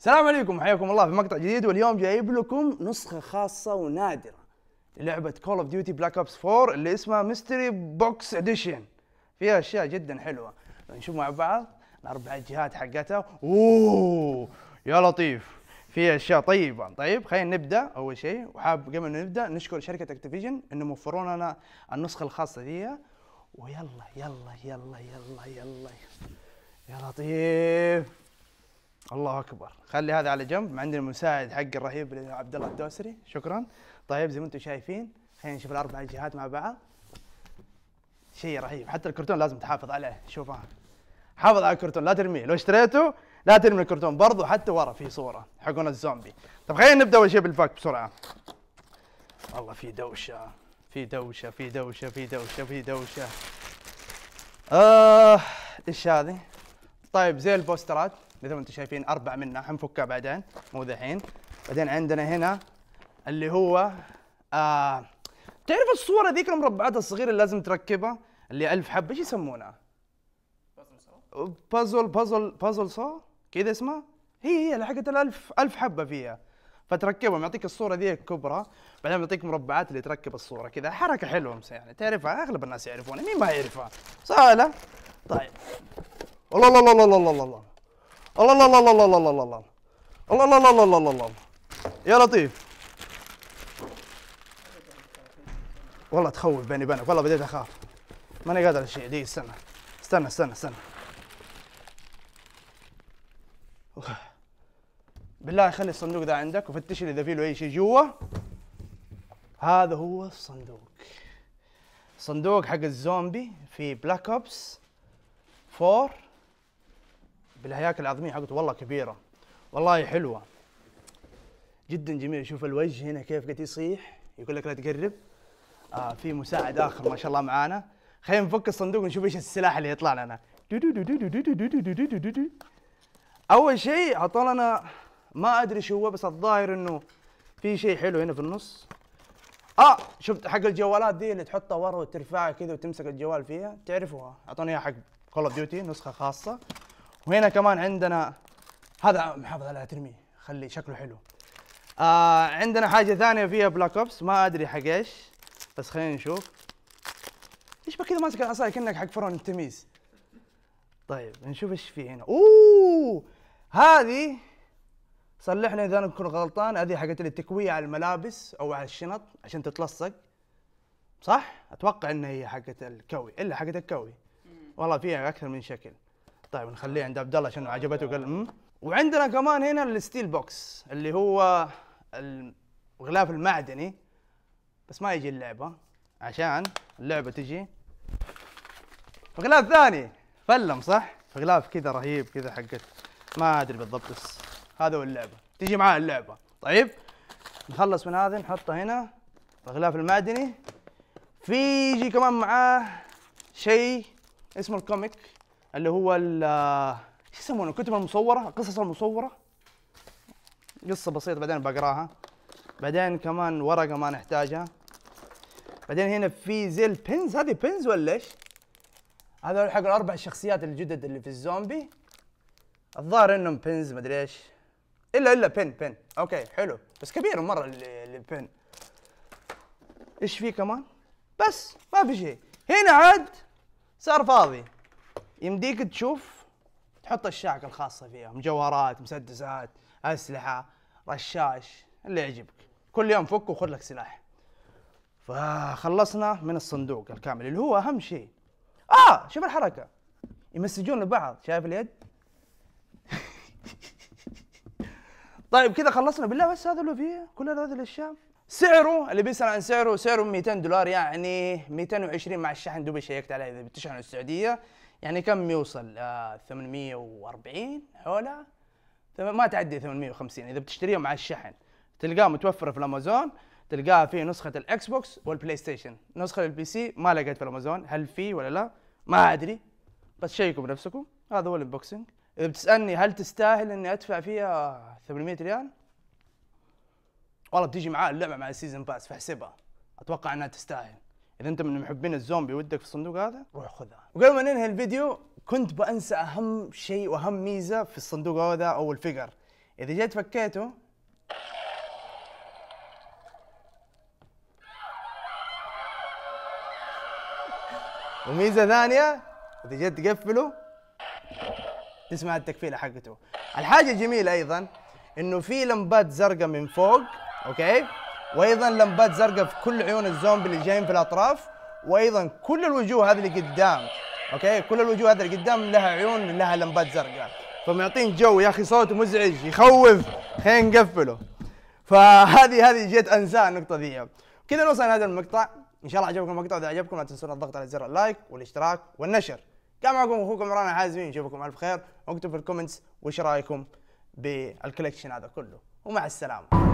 السلام عليكم حياكم الله في مقطع جديد واليوم جايب لكم نسخة خاصة ونادرة للعبة كول اوف ديوتي بلاك اوبس 4 اللي اسمها ميستري بوكس اديشن فيها اشياء جدا حلوة نشوف مع بعض الاربع جهات حقتها اوه يا لطيف في اشياء طيبه طيب خلينا نبدا اول شيء وحاب قبل ما نبدا نشكر شركه اكتيفيجن انه موفرون لنا النسخه الخاصه فيها ويلا يلا يلا يلا يلا يا لطيف الله اكبر خلي هذا على جنب عندنا المساعد حق الرهيب عبد الله الدوسري شكرا طيب زي ما انتم شايفين خلينا نشوف الاربع جهات مع بعض شيء رهيب حتى الكرتون لازم تحافظ عليه شوف حافظ على الكرتون لا ترميه لو اشتريته لا ترمي الكرتون برضه حتى ورا في صوره حقون الزومبي طب خلينا نبدا اول شيء بالفك بسرعه والله في دوشه في دوشه في دوشه في دوشه في دوشه آه ايش هذه طيب زي البوسترات مثل ما انتم شايفين اربع منها حنفكها بعدين مو ذحين بعدين عندنا هنا اللي هو آه تعرف الصورة ذيك المربعات الصغيره اللي لازم تركبها اللي ألف حبه ايش يسمونها؟ بازل بازل بازل سو كذا اسمها هي هي حقت الألف ألف حبه فيها فتركبهم يعطيك الصوره ذي كبرى بعدين يعطيك مربعات اللي تركب الصوره كذا حركه حلوه يعني تعرفها اغلب الناس يعرفونها مين ما يعرفها سهله طيب الله الله الله الله الله الله الله الله الله الله الله الله الله الله الله الله الله الله الله يا لطيف والله تخوف بيني وبينك والله بديت اخاف ماني قادر اشيل دي استنى استنى استنى استنى بالله خلي الصندوق ده عندك وفتش لي اذا في له اي شيء جوا هذا هو الصندوق صندوق حق الزومبي في بلاك اوبس 4 بالهياكل العظميه حقته والله كبيره والله حلوه جدا جميل شوف الوجه هنا كيف قد يصيح يقول لك لا تقرب آه في مساعد اخر ما شاء الله معانا خلينا نفك الصندوق ونشوف ايش السلاح اللي يطلع لنا اول شيء عطوا لنا ما ادري شو هو بس الظاهر انه في شيء حلو هنا في النص اه شفت حق الجوالات دي اللي تحطها ورا وترفعها كذا وتمسك الجوال فيها تعرفوها اعطوني اياها حق كول اوف ديوتي نسخه خاصه وهنا كمان عندنا هذا محافظ على ترميه خلي شكله حلو آه عندنا حاجه ثانيه فيها بلاك اوبس ما ادري حق ايش بس خلينا نشوف ايش بك كذا ماسك العصايه كانك حق فرعون التمييز طيب نشوف ايش في هنا اوه هذه صلحنا اذا انا كنت غلطان هذه حقت التكويه على الملابس او على الشنط عشان تتلصق صح؟ اتوقع انها هي حقت الكوي الا حقت الكوي والله فيها اكثر من شكل طيب نخليه عند عبد الله عشان عجبته قال امم وعندنا كمان هنا الستيل بوكس اللي هو الغلاف المعدني بس ما يجي اللعبه عشان اللعبه تجي في غلاف ثاني فلم صح؟ في غلاف كذا رهيب كذا حقت ما ادري بالضبط بس هذا هو اللعبه تجي معاه اللعبه طيب نخلص من هذا نحطه هنا الغلاف المعدني في يجي كمان معاه شيء اسمه الكوميك اللي هو ال شو يسمونه الكتب المصوره القصص المصوره قصه بسيطه بعدين بقراها بعدين كمان ورقه ما نحتاجها بعدين هنا في زي البنز هذه بنز ولا ايش؟ هذول حق الاربع شخصيات الجدد اللي في الزومبي الظاهر انهم بنز مدري ايش الا الا بن بن اوكي حلو بس كبير مره البن ايش في كمان؟ بس ما في شيء هنا عاد صار فاضي يمديك تشوف تحط اشياءك الخاصه فيها مجوهرات مسدسات اسلحه رشاش اللي يعجبك كل يوم فك وخذ لك سلاح فخلصنا من الصندوق الكامل اللي هو اهم شيء اه شوف الحركه يمسجون لبعض شايف اليد طيب كذا خلصنا بالله بس هذا اللي فيه كل هذه الاشياء سعره اللي بيسأل عن سعره سعره 200 دولار يعني 220 مع الشحن دوبي شيكت عليه اذا بتشحن السعوديه يعني كم يوصل آه 840 حوله ما تعدي 850 اذا بتشتريه مع الشحن تلقاه متوفره في الامازون تلقاها في نسخه الاكس بوكس والبلاي ستيشن نسخه البي سي ما لقيت في الامازون هل في ولا لا ما ادري بس شيكوا بنفسكم هذا هو الانبوكسنج اذا بتسالني هل تستاهل اني ادفع فيها 800 ريال والله بتيجي معاه اللعبه مع السيزون باس فاحسبها اتوقع انها تستاهل اذا انت من محبين الزومبي ودك في الصندوق هذا روح خذها وقبل ما ننهي الفيديو كنت بنسى اهم شيء واهم ميزه في الصندوق هذا او الفيجر اذا جيت فكيته وميزه ثانيه اذا جيت تقفله تسمع التكفيله حقته الحاجه الجميله ايضا انه في لمبات زرقاء من فوق اوكي وايضا لمبات زرقاء في كل عيون الزومبي اللي جايين في الاطراف وايضا كل الوجوه هذه اللي قدام اوكي كل الوجوه هذه اللي قدام لها عيون لها لمبات زرقاء فمعطين جو يا اخي صوته مزعج يخوف خلينا نقفله فهذه هذه جيت انساه النقطه ذي كذا نوصل لهذا المقطع ان شاء الله عجبكم المقطع اذا عجبكم لا تنسون الضغط على زر اللايك والاشتراك والنشر كان معكم اخوكم عمران الحازمي نشوفكم الف خير واكتبوا في الكومنتس وش رايكم بالكولكشن هذا كله ومع السلامه